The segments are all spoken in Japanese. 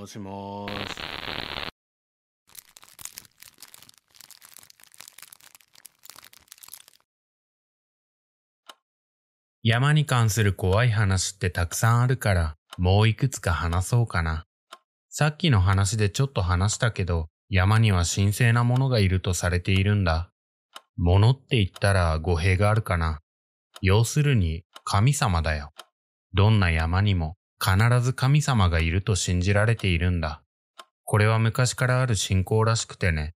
もしもし。山に関する怖い話ってたくさんあるから、もういくつか話そうかな。さっきの話でちょっと話したけど、山には神聖なものがいるとされているんだ。ものって言ったら語弊があるかな。要するに神様だよ。どんな山にも必ず神様がいると信じられているんだ。これは昔からある信仰らしくてね。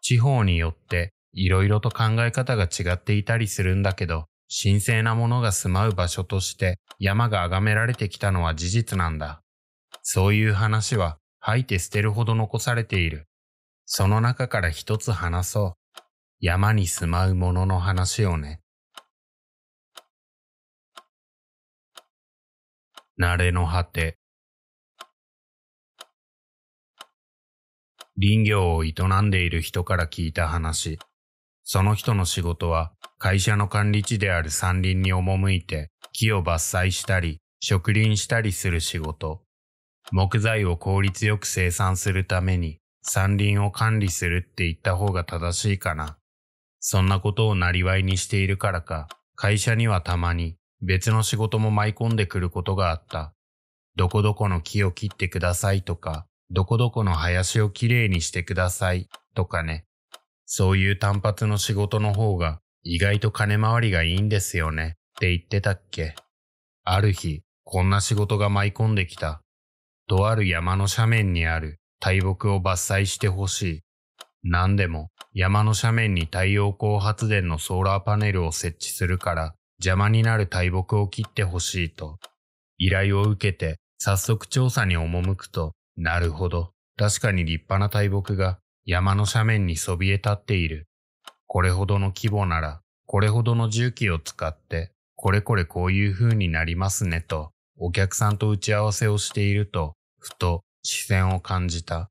地方によって色々と考え方が違っていたりするんだけど、神聖なものが住まう場所として山が崇められてきたのは事実なんだ。そういう話は吐いて捨てるほど残されている。その中から一つ話そう。山に住まうものの話をね。なれの果て。林業を営んでいる人から聞いた話。その人の仕事は会社の管理地である山林に赴いて木を伐採したり植林したりする仕事。木材を効率よく生産するために山林を管理するって言った方が正しいかな。そんなことを生りにしているからか、会社にはたまに別の仕事も舞い込んでくることがあった。どこどこの木を切ってくださいとか、どこどこの林をきれいにしてくださいとかね。そういう単発の仕事の方が意外と金回りがいいんですよねって言ってたっけ。ある日、こんな仕事が舞い込んできた。とある山の斜面にある大木を伐採してほしい。何でも山の斜面に太陽光発電のソーラーパネルを設置するから邪魔になる大木を切ってほしいと、依頼を受けて早速調査に赴くと、なるほど、確かに立派な大木が山の斜面にそびえ立っている。これほどの規模なら、これほどの重機を使って、これこれこういう風になりますねと、お客さんと打ち合わせをしていると、ふと視線を感じた。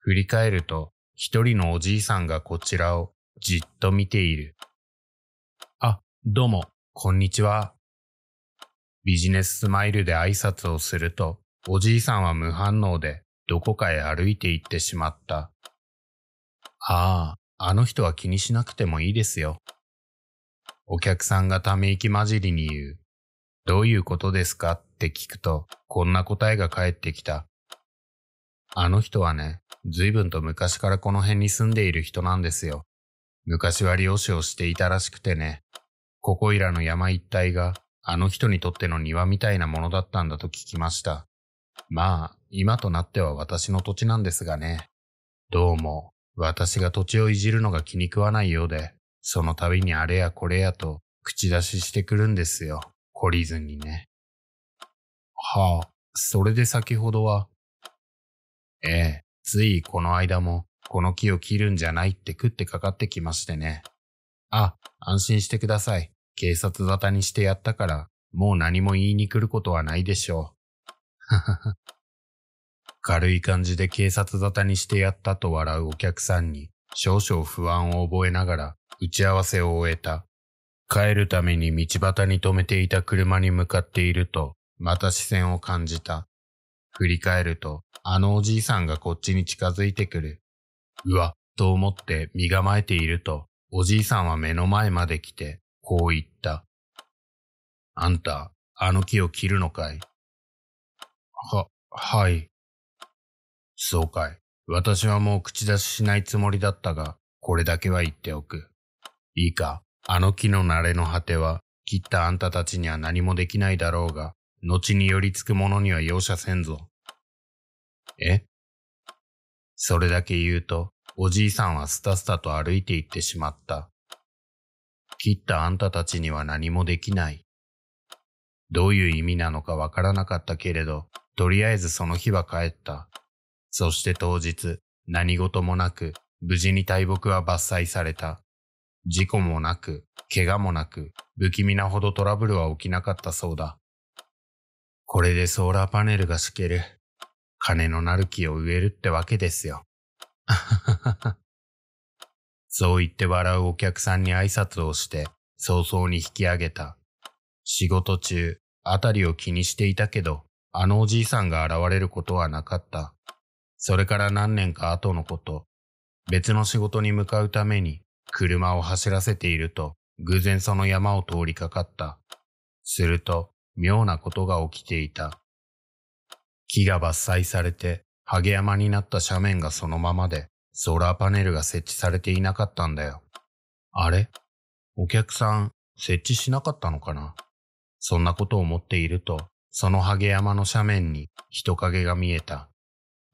振り返ると、一人のおじいさんがこちらをじっと見ている。あ、どうも、こんにちは。ビジネススマイルで挨拶をすると、おじいさんは無反応でどこかへ歩いて行ってしまった。ああ、あの人は気にしなくてもいいですよ。お客さんがため息混じりに言う。どういうことですかって聞くと、こんな答えが返ってきた。あの人はね、随分と昔からこの辺に住んでいる人なんですよ。昔は漁師をしていたらしくてね。ここいらの山一帯があの人にとっての庭みたいなものだったんだと聞きました。まあ、今となっては私の土地なんですがね。どうも、私が土地をいじるのが気に食わないようで、その度にあれやこれやと口出ししてくるんですよ。懲りずにね。はあ、それで先ほどは。ええ、ついこの間も、この木を切るんじゃないって食ってかかってきましてね。あ、安心してください。警察沙汰にしてやったから、もう何も言いに来ることはないでしょう。軽い感じで警察沙汰にしてやったと笑うお客さんに少々不安を覚えながら打ち合わせを終えた。帰るために道端に止めていた車に向かっていると、また視線を感じた。振り返ると、あのおじいさんがこっちに近づいてくる。うわ、と思って身構えていると、おじいさんは目の前まで来て、こう言った。あんた、あの木を切るのかいは、はい。そうかい。私はもう口出ししないつもりだったが、これだけは言っておく。いいか、あの木の慣れの果ては、切ったあんたたちには何もできないだろうが、後に寄りつく者には容赦せんぞ。えそれだけ言うと、おじいさんはスタスタと歩いて行ってしまった。切ったあんたたちには何もできない。どういう意味なのかわからなかったけれど、とりあえずその日は帰った。そして当日、何事もなく、無事に大木は伐採された。事故もなく、怪我もなく、不気味なほどトラブルは起きなかったそうだ。これでソーラーパネルが敷ける。金のなる木を植えるってわけですよ。あははは。そう言って笑うお客さんに挨拶をして、早々に引き上げた。仕事中、あたりを気にしていたけど、あのおじいさんが現れることはなかった。それから何年か後のこと、別の仕事に向かうために車を走らせていると、偶然その山を通りかかった。すると、妙なことが起きていた。木が伐採されて、ハゲ山になった斜面がそのままで、ソーラーパネルが設置されていなかったんだよ。あれお客さん、設置しなかったのかなそんなことを思っていると、そのハゲ山の斜面に人影が見えた。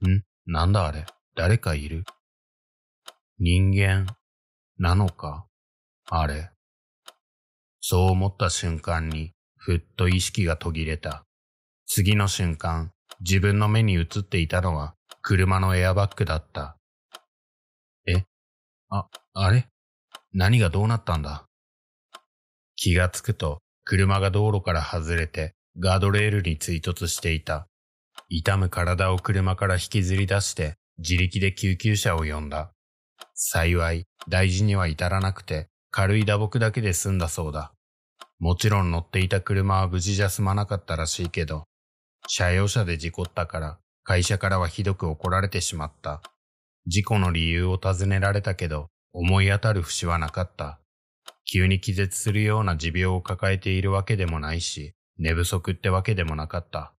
んなんだあれ誰かいる人間、なのかあれ。そう思った瞬間に、ふっと意識が途切れた。次の瞬間、自分の目に映っていたのは車のエアバッグだった。あ、あれ何がどうなったんだ気がつくと、車が道路から外れて、ガードレールに追突していた。痛む体を車から引きずり出して、自力で救急車を呼んだ。幸い、大事には至らなくて、軽い打撲だけで済んだそうだ。もちろん乗っていた車は無事じゃ済まなかったらしいけど、車用車で事故ったから、会社からはひどく怒られてしまった。事故の理由を尋ねられたけど、思い当たる節はなかった。急に気絶するような持病を抱えているわけでもないし、寝不足ってわけでもなかった。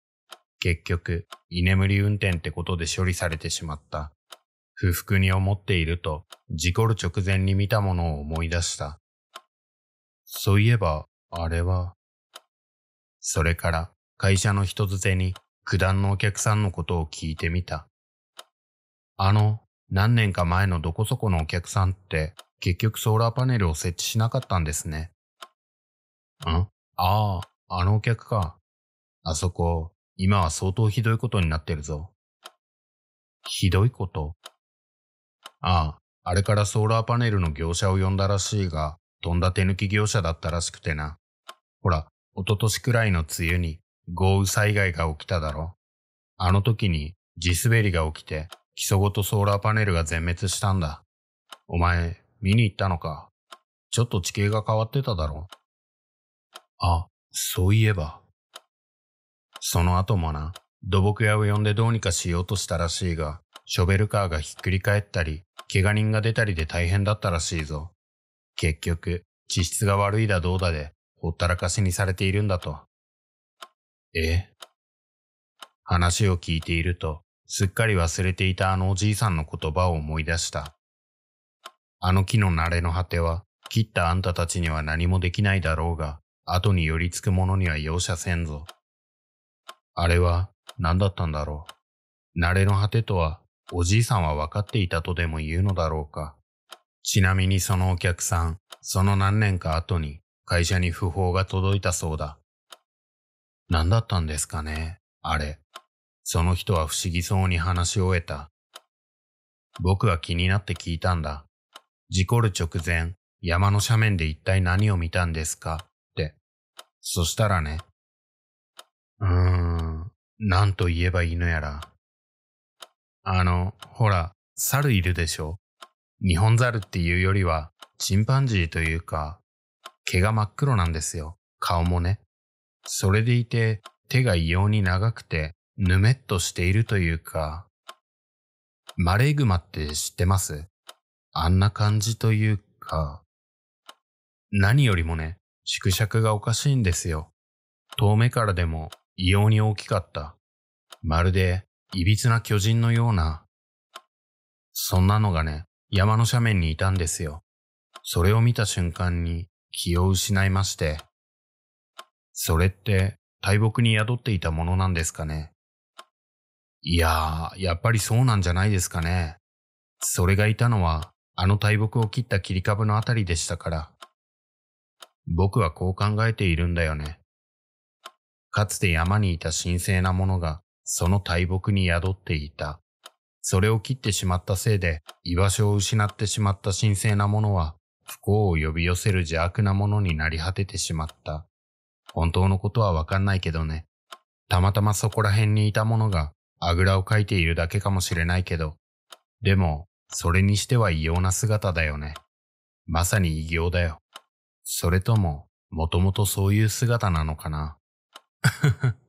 結局、居眠り運転ってことで処理されてしまった。不服に思っていると、事故る直前に見たものを思い出した。そういえば、あれは。それから、会社の人づてに、九段のお客さんのことを聞いてみた。あの、何年か前のどこそこのお客さんって結局ソーラーパネルを設置しなかったんですね。んああ、あのお客か。あそこ、今は相当ひどいことになってるぞ。ひどいことああ、あれからソーラーパネルの業者を呼んだらしいが、とんだ手抜き業者だったらしくてな。ほら、一昨年くらいの梅雨に豪雨災害が起きただろ。あの時に地滑りが起きて基礎ごとソーラーパネルが全滅したんだ。お前、見に行ったのか。ちょっと地形が変わってただろ。あ、そういえば。その後もな、土木屋を呼んでどうにかしようとしたらしいが、ショベルカーがひっくり返ったり、怪我人が出たりで大変だったらしいぞ。結局、地質が悪いだどうだで、ほったらかしにされているんだと。え話を聞いていると、すっかり忘れていたあのおじいさんの言葉を思い出した。あの木の慣れの果ては、切ったあんたたちには何もできないだろうが、後に寄りつく者には容赦せんぞ。あれは何だったんだろう。慣れの果てとは、おじいさんは分かっていたとでも言うのだろうか。ちなみにそのお客さん、その何年か後に会社に訃報が届いたそうだ。何だったんですかね、あれ。その人は不思議そうに話し終えた。僕は気になって聞いたんだ。事故る直前、山の斜面で一体何を見たんですかって。そしたらね。うーん、なんと言えばいいのやら。あの、ほら、猿いるでしょ日本猿っていうよりは、チンパンジーというか、毛が真っ黒なんですよ。顔もね。それでいて、手が異様に長くて、ぬめっとしているというか、マレーグマって知ってますあんな感じというか、何よりもね、縮尺がおかしいんですよ。遠目からでも異様に大きかった。まるで、歪な巨人のような。そんなのがね、山の斜面にいたんですよ。それを見た瞬間に気を失いまして。それって大木に宿っていたものなんですかね。いやー、やっぱりそうなんじゃないですかね。それがいたのは、あの大木を切った切り株のあたりでしたから。僕はこう考えているんだよね。かつて山にいた神聖なものが、その大木に宿っていた。それを切ってしまったせいで、居場所を失ってしまった神聖なものは、不幸を呼び寄せる邪悪なものになり果ててしまった。本当のことはわかんないけどね。たまたまそこら辺にいたものが、あぐらをかいているだけかもしれないけど、でも、それにしては異様な姿だよね。まさに異形だよ。それとも、もともとそういう姿なのかな。